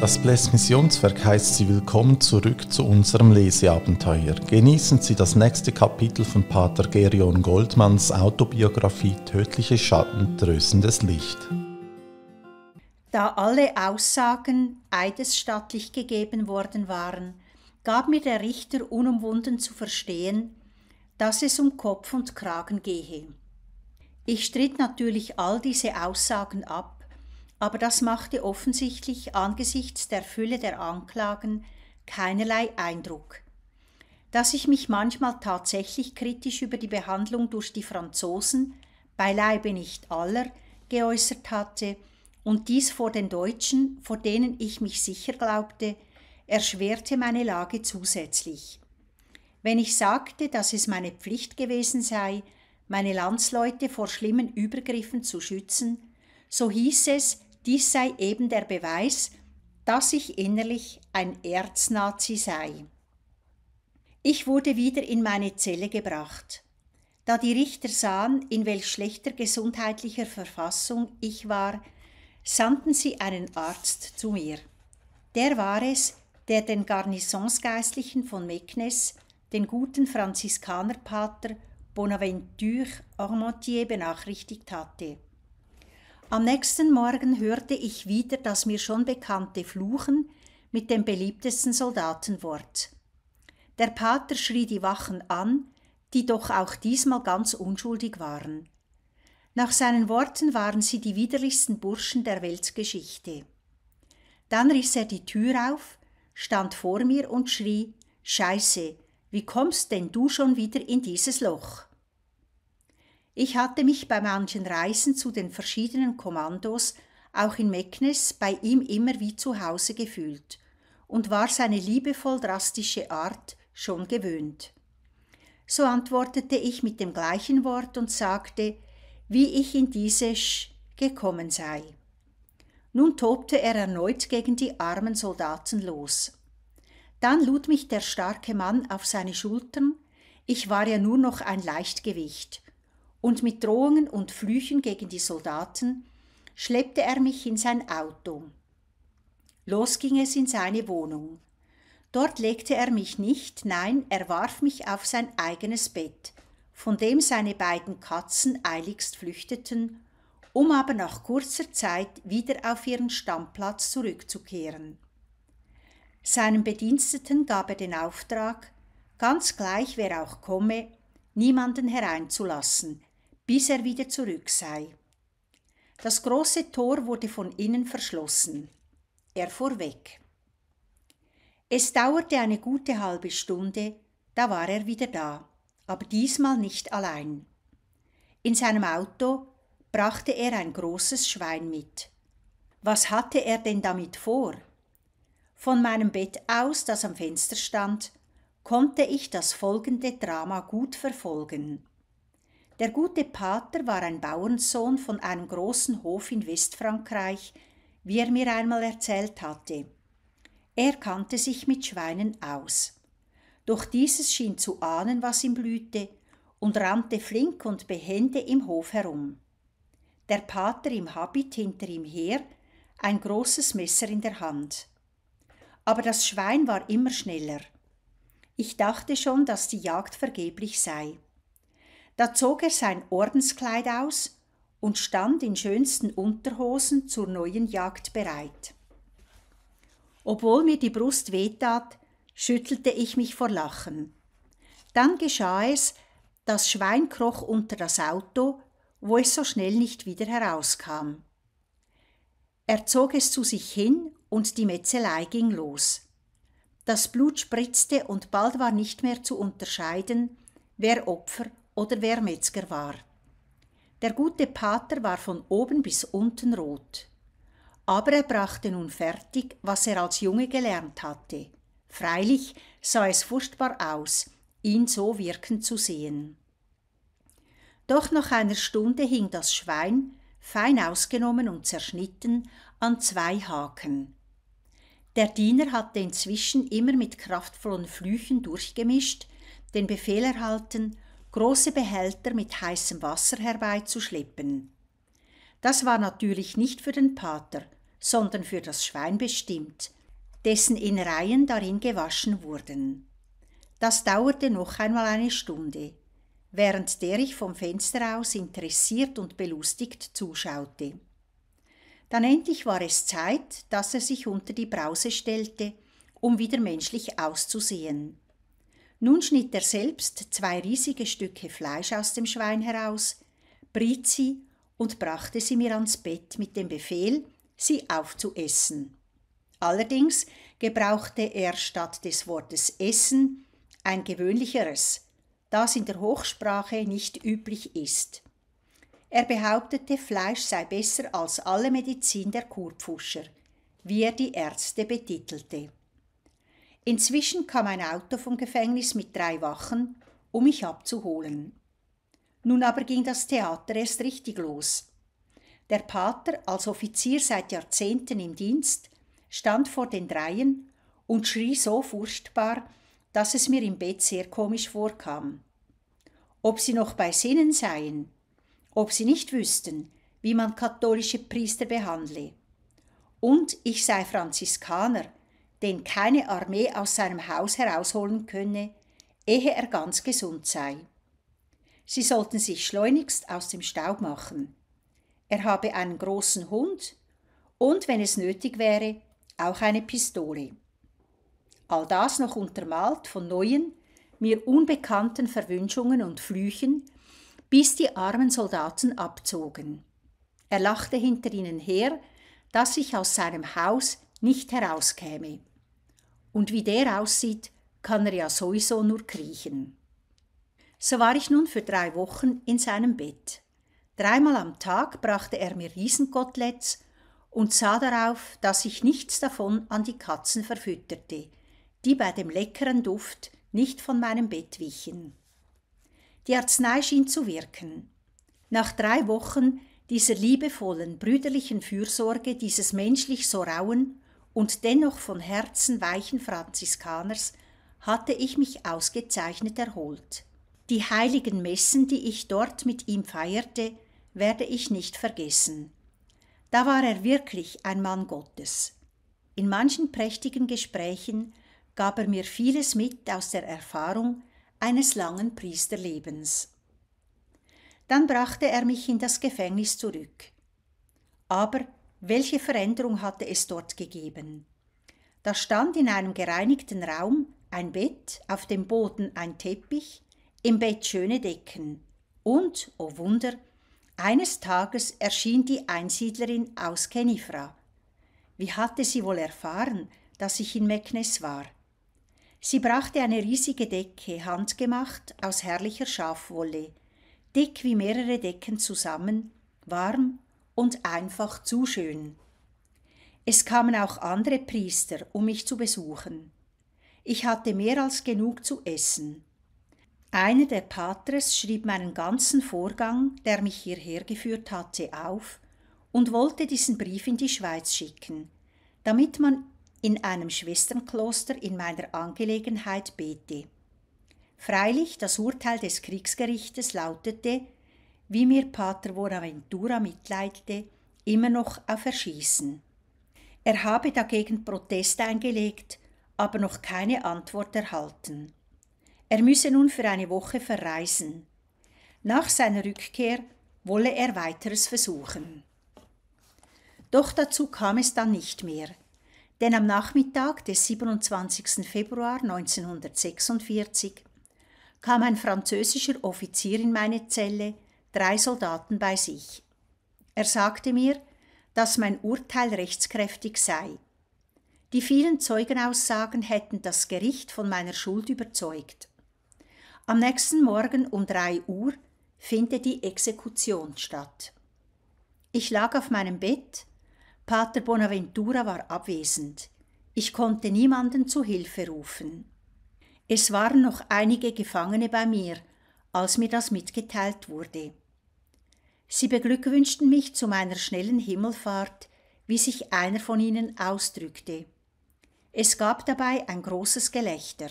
Das Bless Missionswerk heißt Sie willkommen zurück zu unserem Leseabenteuer. Genießen Sie das nächste Kapitel von Pater Gerion Goldmanns Autobiografie Tödliche Schatten, tröstendes Licht. Da alle Aussagen eidesstattlich gegeben worden waren, gab mir der Richter unumwunden zu verstehen, dass es um Kopf und Kragen gehe. Ich stritt natürlich all diese Aussagen ab aber das machte offensichtlich angesichts der Fülle der Anklagen keinerlei Eindruck. Dass ich mich manchmal tatsächlich kritisch über die Behandlung durch die Franzosen, beileibe nicht aller, geäußert hatte und dies vor den Deutschen, vor denen ich mich sicher glaubte, erschwerte meine Lage zusätzlich. Wenn ich sagte, dass es meine Pflicht gewesen sei, meine Landsleute vor schlimmen Übergriffen zu schützen, so hieß es, dies sei eben der Beweis, dass ich innerlich ein Erznazi sei. Ich wurde wieder in meine Zelle gebracht. Da die Richter sahen, in welch schlechter gesundheitlicher Verfassung ich war, sandten sie einen Arzt zu mir. Der war es, der den Garnisonsgeistlichen von Meknes, den guten Franziskanerpater Bonaventure Armentier, benachrichtigt hatte. Am nächsten Morgen hörte ich wieder das mir schon bekannte Fluchen mit dem beliebtesten Soldatenwort. Der Pater schrie die Wachen an, die doch auch diesmal ganz unschuldig waren. Nach seinen Worten waren sie die widerlichsten Burschen der Weltgeschichte. Dann riss er die Tür auf, stand vor mir und schrie Scheiße, wie kommst denn du schon wieder in dieses Loch? Ich hatte mich bei manchen Reisen zu den verschiedenen Kommandos auch in Meknes bei ihm immer wie zu Hause gefühlt und war seine liebevoll drastische Art schon gewöhnt. So antwortete ich mit dem gleichen Wort und sagte, wie ich in diese Sch gekommen sei. Nun tobte er erneut gegen die armen Soldaten los. Dann lud mich der starke Mann auf seine Schultern, ich war ja nur noch ein Leichtgewicht, und mit Drohungen und Flüchen gegen die Soldaten schleppte er mich in sein Auto. Los ging es in seine Wohnung. Dort legte er mich nicht, nein, er warf mich auf sein eigenes Bett, von dem seine beiden Katzen eiligst flüchteten, um aber nach kurzer Zeit wieder auf ihren Stammplatz zurückzukehren. Seinem Bediensteten gab er den Auftrag, ganz gleich wer auch komme, niemanden hereinzulassen, bis er wieder zurück sei. Das große Tor wurde von innen verschlossen. Er fuhr weg. Es dauerte eine gute halbe Stunde, da war er wieder da, aber diesmal nicht allein. In seinem Auto brachte er ein großes Schwein mit. Was hatte er denn damit vor? Von meinem Bett aus, das am Fenster stand, konnte ich das folgende Drama gut verfolgen. Der gute Pater war ein Bauernsohn von einem großen Hof in Westfrankreich, wie er mir einmal erzählt hatte. Er kannte sich mit Schweinen aus. Doch dieses schien zu ahnen, was ihm blühte, und rannte flink und behende im Hof herum. Der Pater im Habit hinter ihm her, ein großes Messer in der Hand. Aber das Schwein war immer schneller. Ich dachte schon, dass die Jagd vergeblich sei. Da zog er sein Ordenskleid aus und stand in schönsten Unterhosen zur neuen Jagd bereit. Obwohl mir die Brust wehtat, schüttelte ich mich vor Lachen. Dann geschah es, das Schwein kroch unter das Auto, wo es so schnell nicht wieder herauskam. Er zog es zu sich hin und die Metzelei ging los. Das Blut spritzte und bald war nicht mehr zu unterscheiden, wer Opfer oder wer Metzger war. Der gute Pater war von oben bis unten rot. Aber er brachte nun fertig, was er als Junge gelernt hatte. Freilich sah es furchtbar aus, ihn so wirken zu sehen. Doch nach einer Stunde hing das Schwein, fein ausgenommen und zerschnitten, an zwei Haken. Der Diener hatte inzwischen immer mit kraftvollen Flüchen durchgemischt, den Befehl erhalten große Behälter mit heißem Wasser herbeizuschleppen. Das war natürlich nicht für den Pater, sondern für das Schwein bestimmt, dessen Innereien darin gewaschen wurden. Das dauerte noch einmal eine Stunde, während der ich vom Fenster aus interessiert und belustigt zuschaute. Dann endlich war es Zeit, dass er sich unter die Brause stellte, um wieder menschlich auszusehen. Nun schnitt er selbst zwei riesige Stücke Fleisch aus dem Schwein heraus, briet sie und brachte sie mir ans Bett mit dem Befehl, sie aufzuessen. Allerdings gebrauchte er statt des Wortes Essen ein gewöhnlicheres, das in der Hochsprache nicht üblich ist. Er behauptete, Fleisch sei besser als alle Medizin der Kurpfuscher, wie er die Ärzte betitelte. Inzwischen kam ein Auto vom Gefängnis mit drei Wachen, um mich abzuholen. Nun aber ging das Theater erst richtig los. Der Pater, als Offizier seit Jahrzehnten im Dienst, stand vor den Dreien und schrie so furchtbar, dass es mir im Bett sehr komisch vorkam. Ob sie noch bei Sinnen seien, ob sie nicht wüssten, wie man katholische Priester behandle. Und ich sei Franziskaner, den keine Armee aus seinem Haus herausholen könne, ehe er ganz gesund sei. Sie sollten sich schleunigst aus dem Staub machen. Er habe einen großen Hund und, wenn es nötig wäre, auch eine Pistole. All das noch untermalt von neuen, mir unbekannten Verwünschungen und Flüchen, bis die armen Soldaten abzogen. Er lachte hinter ihnen her, dass ich aus seinem Haus nicht herauskäme. Und wie der aussieht, kann er ja sowieso nur kriechen. So war ich nun für drei Wochen in seinem Bett. Dreimal am Tag brachte er mir Riesenkoteletts und sah darauf, dass ich nichts davon an die Katzen verfütterte, die bei dem leckeren Duft nicht von meinem Bett wichen. Die Arznei schien zu wirken. Nach drei Wochen dieser liebevollen, brüderlichen Fürsorge dieses menschlich so rauen und dennoch von Herzen weichen Franziskaners hatte ich mich ausgezeichnet erholt. Die heiligen Messen, die ich dort mit ihm feierte, werde ich nicht vergessen. Da war er wirklich ein Mann Gottes. In manchen prächtigen Gesprächen gab er mir vieles mit aus der Erfahrung eines langen Priesterlebens. Dann brachte er mich in das Gefängnis zurück. Aber welche Veränderung hatte es dort gegeben? Da stand in einem gereinigten Raum ein Bett, auf dem Boden ein Teppich, im Bett schöne Decken. Und, o oh Wunder, eines Tages erschien die Einsiedlerin aus Kenifra. Wie hatte sie wohl erfahren, dass ich in Meknes war? Sie brachte eine riesige Decke, handgemacht aus herrlicher Schafwolle, dick wie mehrere Decken zusammen, warm und einfach zu schön. Es kamen auch andere Priester, um mich zu besuchen. Ich hatte mehr als genug zu essen. Einer der Patres schrieb meinen ganzen Vorgang, der mich hierher geführt hatte, auf und wollte diesen Brief in die Schweiz schicken, damit man in einem Schwesternkloster in meiner Angelegenheit bete. Freilich, das Urteil des Kriegsgerichtes lautete, wie mir Pater Bonaventura mitleidete, immer noch auf Erschießen. Er habe dagegen Protest eingelegt, aber noch keine Antwort erhalten. Er müsse nun für eine Woche verreisen. Nach seiner Rückkehr wolle er weiteres versuchen. Doch dazu kam es dann nicht mehr, denn am Nachmittag des 27. Februar 1946 kam ein französischer Offizier in meine Zelle drei Soldaten bei sich. Er sagte mir, dass mein Urteil rechtskräftig sei. Die vielen Zeugenaussagen hätten das Gericht von meiner Schuld überzeugt. Am nächsten Morgen um drei Uhr finde die Exekution statt. Ich lag auf meinem Bett, Pater Bonaventura war abwesend. Ich konnte niemanden zu Hilfe rufen. Es waren noch einige Gefangene bei mir, als mir das mitgeteilt wurde. Sie beglückwünschten mich zu meiner schnellen Himmelfahrt, wie sich einer von ihnen ausdrückte. Es gab dabei ein großes Gelächter.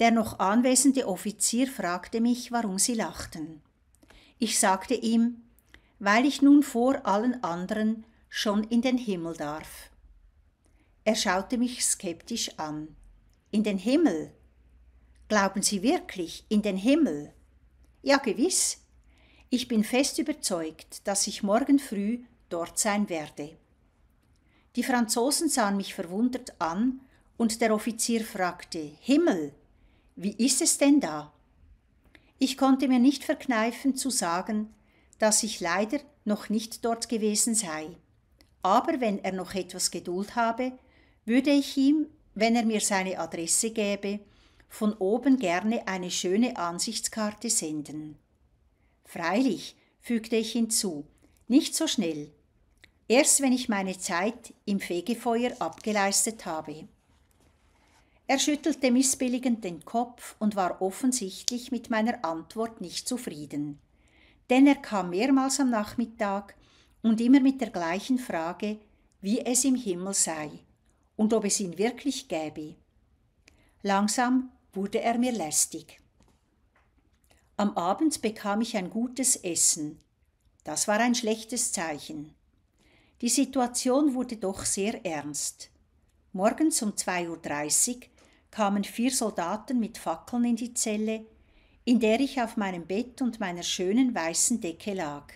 Der noch anwesende Offizier fragte mich, warum sie lachten. Ich sagte ihm, weil ich nun vor allen anderen schon in den Himmel darf. Er schaute mich skeptisch an. In den Himmel? Glauben Sie wirklich in den Himmel? Ja gewiss, ich bin fest überzeugt, dass ich morgen früh dort sein werde. Die Franzosen sahen mich verwundert an, und der Offizier fragte Himmel, wie ist es denn da? Ich konnte mir nicht verkneifen zu sagen, dass ich leider noch nicht dort gewesen sei. Aber wenn er noch etwas Geduld habe, würde ich ihm, wenn er mir seine Adresse gäbe, von oben gerne eine schöne Ansichtskarte senden. Freilich, fügte ich hinzu, nicht so schnell. Erst wenn ich meine Zeit im Fegefeuer abgeleistet habe. Er schüttelte missbilligend den Kopf und war offensichtlich mit meiner Antwort nicht zufrieden. Denn er kam mehrmals am Nachmittag und immer mit der gleichen Frage, wie es im Himmel sei und ob es ihn wirklich gäbe. Langsam wurde er mir lästig. Am Abend bekam ich ein gutes Essen. Das war ein schlechtes Zeichen. Die Situation wurde doch sehr ernst. Morgens um 2.30 Uhr kamen vier Soldaten mit Fackeln in die Zelle, in der ich auf meinem Bett und meiner schönen weißen Decke lag.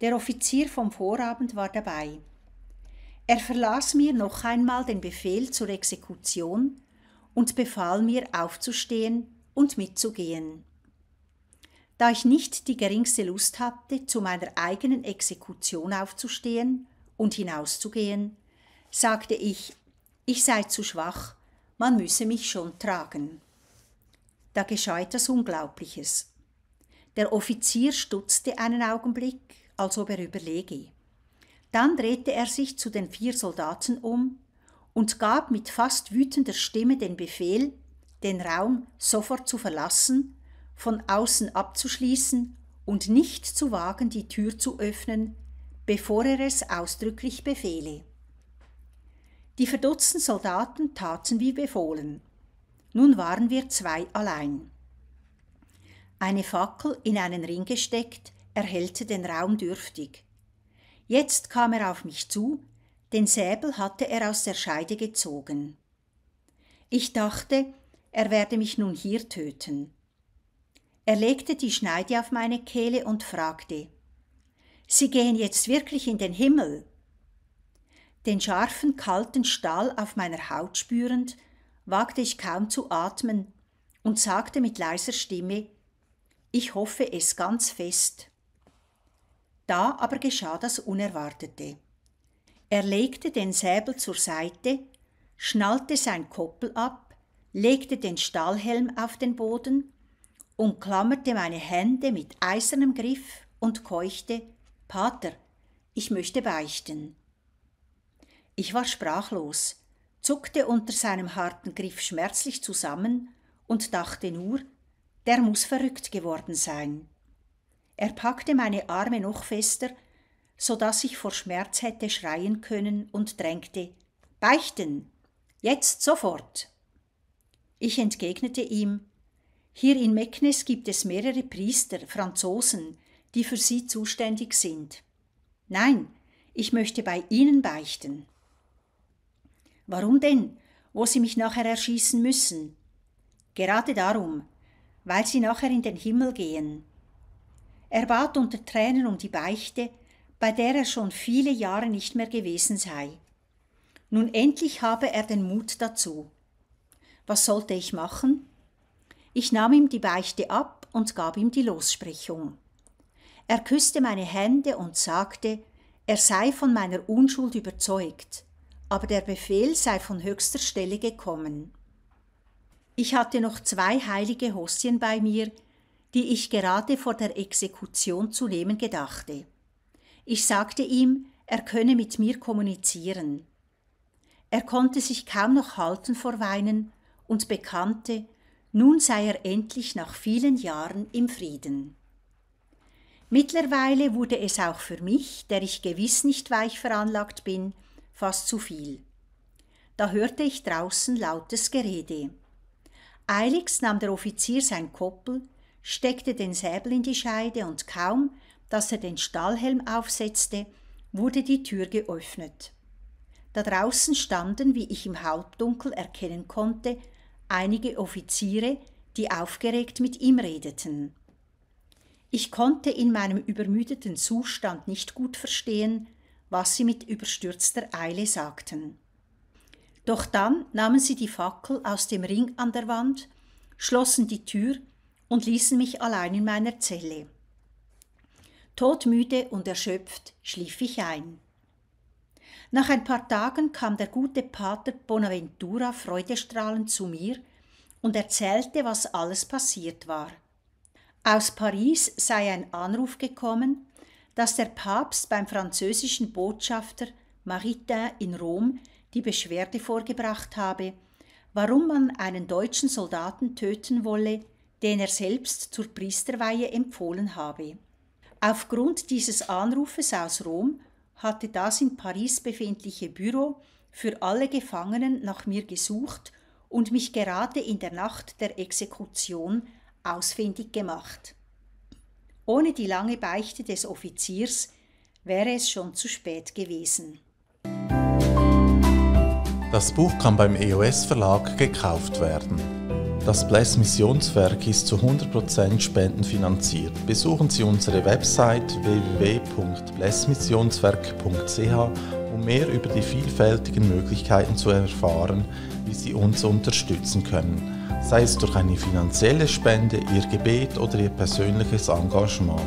Der Offizier vom Vorabend war dabei. Er verlas mir noch einmal den Befehl zur Exekution und befahl mir aufzustehen und mitzugehen da ich nicht die geringste Lust hatte, zu meiner eigenen Exekution aufzustehen und hinauszugehen, sagte ich, ich sei zu schwach, man müsse mich schon tragen. Da geschah etwas Unglaubliches. Der Offizier stutzte einen Augenblick, als ob er überlege. Dann drehte er sich zu den vier Soldaten um und gab mit fast wütender Stimme den Befehl, den Raum sofort zu verlassen von außen abzuschließen und nicht zu wagen, die Tür zu öffnen, bevor er es ausdrücklich befehle. Die verdutzten Soldaten taten wie befohlen. Nun waren wir zwei allein. Eine Fackel in einen Ring gesteckt, erhellte den Raum dürftig. Jetzt kam er auf mich zu, den Säbel hatte er aus der Scheide gezogen. Ich dachte, er werde mich nun hier töten. Er legte die Schneide auf meine Kehle und fragte, Sie gehen jetzt wirklich in den Himmel? Den scharfen, kalten Stahl auf meiner Haut spürend, wagte ich kaum zu atmen und sagte mit leiser Stimme, ich hoffe es ganz fest. Da aber geschah das Unerwartete. Er legte den Säbel zur Seite, schnallte sein Koppel ab, legte den Stahlhelm auf den Boden umklammerte meine Hände mit eisernem Griff und keuchte Pater, ich möchte beichten. Ich war sprachlos, zuckte unter seinem harten Griff schmerzlich zusammen und dachte nur, der muss verrückt geworden sein. Er packte meine Arme noch fester, so dass ich vor Schmerz hätte schreien können und drängte Beichten. Jetzt sofort. Ich entgegnete ihm hier in Meknes gibt es mehrere Priester, Franzosen, die für sie zuständig sind. Nein, ich möchte bei ihnen beichten. Warum denn, wo sie mich nachher erschießen müssen? Gerade darum, weil sie nachher in den Himmel gehen. Er bat unter Tränen um die Beichte, bei der er schon viele Jahre nicht mehr gewesen sei. Nun endlich habe er den Mut dazu. Was sollte ich machen? Ich nahm ihm die Beichte ab und gab ihm die Lossprechung. Er küsste meine Hände und sagte, er sei von meiner Unschuld überzeugt, aber der Befehl sei von höchster Stelle gekommen. Ich hatte noch zwei heilige Hostien bei mir, die ich gerade vor der Exekution zu nehmen gedachte. Ich sagte ihm, er könne mit mir kommunizieren. Er konnte sich kaum noch halten vor Weinen und bekannte, nun sei er endlich nach vielen Jahren im Frieden. Mittlerweile wurde es auch für mich, der ich gewiss nicht weich veranlagt bin, fast zu viel. Da hörte ich draußen lautes Gerede. Eiligst nahm der Offizier sein Koppel, steckte den Säbel in die Scheide und kaum, dass er den Stahlhelm aufsetzte, wurde die Tür geöffnet. Da draußen standen, wie ich im Hauptdunkel erkennen konnte, einige Offiziere, die aufgeregt mit ihm redeten. Ich konnte in meinem übermüdeten Zustand nicht gut verstehen, was sie mit überstürzter Eile sagten. Doch dann nahmen sie die Fackel aus dem Ring an der Wand, schlossen die Tür und ließen mich allein in meiner Zelle. Todmüde und erschöpft schlief ich ein. Nach ein paar Tagen kam der gute Pater Bonaventura freudestrahlend zu mir und erzählte, was alles passiert war. Aus Paris sei ein Anruf gekommen, dass der Papst beim französischen Botschafter Maritain in Rom die Beschwerde vorgebracht habe, warum man einen deutschen Soldaten töten wolle, den er selbst zur Priesterweihe empfohlen habe. Aufgrund dieses Anrufes aus Rom hatte das in Paris befindliche Büro für alle Gefangenen nach mir gesucht und mich gerade in der Nacht der Exekution ausfindig gemacht. Ohne die lange Beichte des Offiziers wäre es schon zu spät gewesen. Das Buch kann beim EOS Verlag gekauft werden. Das Bless Missionswerk ist zu 100% spendenfinanziert. Besuchen Sie unsere Website www.blessmissionswerk.ch, um mehr über die vielfältigen Möglichkeiten zu erfahren, wie Sie uns unterstützen können. Sei es durch eine finanzielle Spende, Ihr Gebet oder Ihr persönliches Engagement.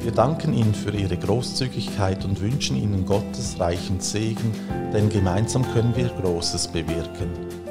Wir danken Ihnen für Ihre Großzügigkeit und wünschen Ihnen Gottes reichen Segen, denn gemeinsam können wir Großes bewirken.